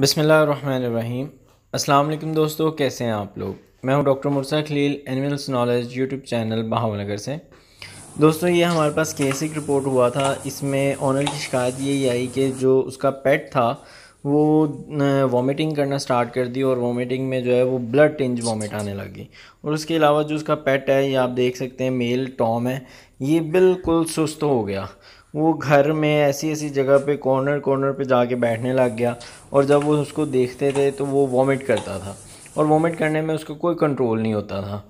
बसमीम अल्लाम दोस्तों कैसे हैं आप लोग मैं हूं doctor Mursa Khalil animals knowledge YouTube channel Bahawalnagar से दोस्तों ये हमारे पास केसिक रिपोर्ट हुआ था इसमें ऑनर की शिकायत यही आई कि जो उसका पेट था वो वॉमिटिंग करना स्टार्ट कर दी और वॉमिटिंग में जो है वो ब्लड टिंज वॉमिट आने लगी और उसके अलावा जो उसका पेट है ये आप देख सकते हैं मेल टॉम है ये बिल्कुल सुस्त हो गया वो घर में ऐसी ऐसी जगह पे कॉर्नर कॉर्नर पे जाके बैठने लग गया और जब वो उसको देखते थे तो वो वॉमिट करता था और वॉमिट करने में उसका कोई कंट्रोल नहीं होता था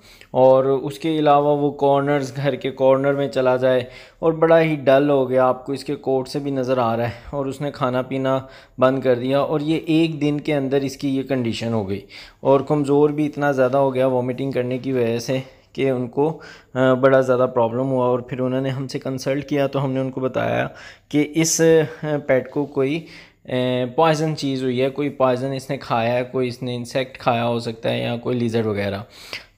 और उसके अलावा वो कॉर्नर्स घर के कॉर्नर में चला जाए और बड़ा ही डल हो गया आपको इसके कोट से भी नज़र आ रहा है और उसने खाना पीना बंद कर दिया और ये एक दिन के अंदर इसकी ये कंडीशन हो गई और कमज़ोर भी इतना ज़्यादा हो गया वॉमिटिंग करने की वजह से कि उनको बड़ा ज़्यादा प्रॉब्लम हुआ और फिर उन्होंने हमसे कंसल्ट किया तो हमने उनको बताया कि इस पेट को कोई पॉइज़न चीज़ हुई है कोई पॉइज़न इसने खाया है कोई इसने इंसेक्ट खाया हो सकता है या कोई लीजर वगैरह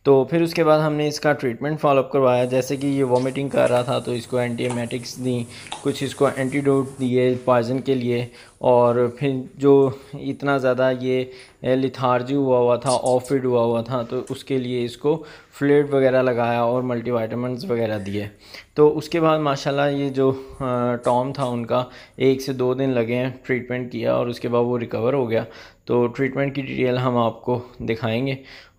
तो फिर उसके बाद हमने इसका ट्रीटमेंट फॉलोअप करवाया जैसे कि ये वॉमिटिंग कर रहा था तो इसको एंटीएमेटिक्स दी कुछ इसको एंटीडोट दिए पॉइजन के लिए और फिर जो इतना ज़्यादा ये लिथार्जी हुआ हुआ था ऑफिड हुआ हुआ था तो उसके लिए इसको फ्लेट वगैरह लगाया और मल्टीवाइटामस वगैरह दिए तो उसके बाद माशाल्लाह ये जो टॉम था उनका एक से दो दिन लगे हैं ट्रीटमेंट किया और उसके बाद वो रिकवर हो गया तो ट्रीटमेंट की डिटेल हम आपको दिखाएंगे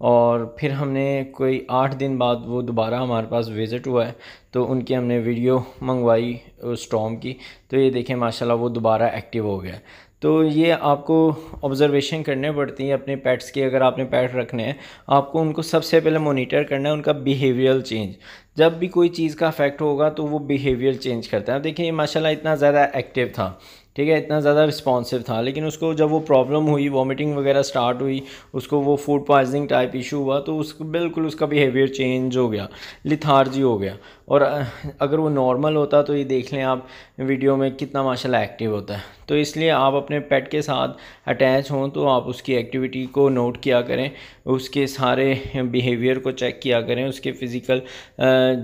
और फिर हमने कोई आठ दिन बाद वो दोबारा हमारे पास विज़िट हुआ है तो उनकी हमने वीडियो मंगवाई उस टॉम की तो ये देखें माशाल्लाह वो दोबारा एक्टिव हो गया तो ये आपको ऑब्ज़र्वेशन करने पड़ती है अपने पेट्स की अगर आपने पेट रखने हैं आपको उनको सबसे पहले मोनीटर करना है उनका बिहेवियल चेंज जब भी कोई चीज़ का अफेक्ट होगा तो वो बिहेवियर चेंज करता है देखिए माशाल्लाह इतना ज़्यादा एक्टिव था ठीक है इतना ज़्यादा रिस्पॉन्सिव था लेकिन उसको जब वो प्रॉब्लम हुई वॉमिटिंग वगैरह स्टार्ट हुई उसको वो फूड पॉइजनिंग टाइप इशू हुआ तो उसको बिल्कुल उसका बिहेवियर चेंज हो गया लिथार्जी हो गया और अगर वो नॉर्मल होता तो ये देख लें आप वीडियो में कितना माशाल्लाह एक्टिव होता है तो इसलिए आप अपने पेट के साथ अटैच हों तो आप उसकी एक्टिविटी को नोट किया करें उसके सारे बिहेवियर को चेक किया करें उसके फ़िज़िकल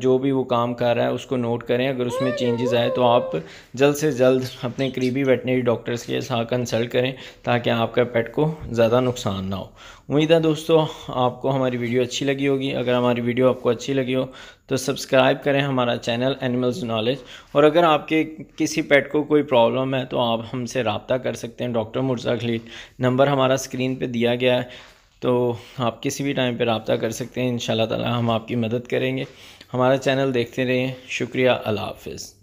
जो भी वो काम कर रहा है उसको नोट करें अगर उसमें चेंजेस आए तो आप जल्द से जल्द अपने करीबी भी वेटनरी डॉक्टर्स के साथ कंसल्ट करें ताकि आपका पेट को ज़्यादा नुकसान ना हो उम्मीद है दोस्तों आपको हमारी वीडियो अच्छी लगी होगी अगर हमारी वीडियो आपको अच्छी लगी हो तो सब्सक्राइब करें हमारा चैनल एनिमल्स नॉलेज और अगर आपके किसी पेट को कोई प्रॉब्लम है तो आप हमसे रबता कर सकते हैं डॉक्टर मुर्जा खलीद नंबर हमारा स्क्रीन पर दिया गया है तो आप किसी भी टाइम पर रबता कर सकते हैं इन शाह हम आपकी मदद करेंगे हमारा चैनल देखते रहें शुक्रिया अल्लाह हाफिज़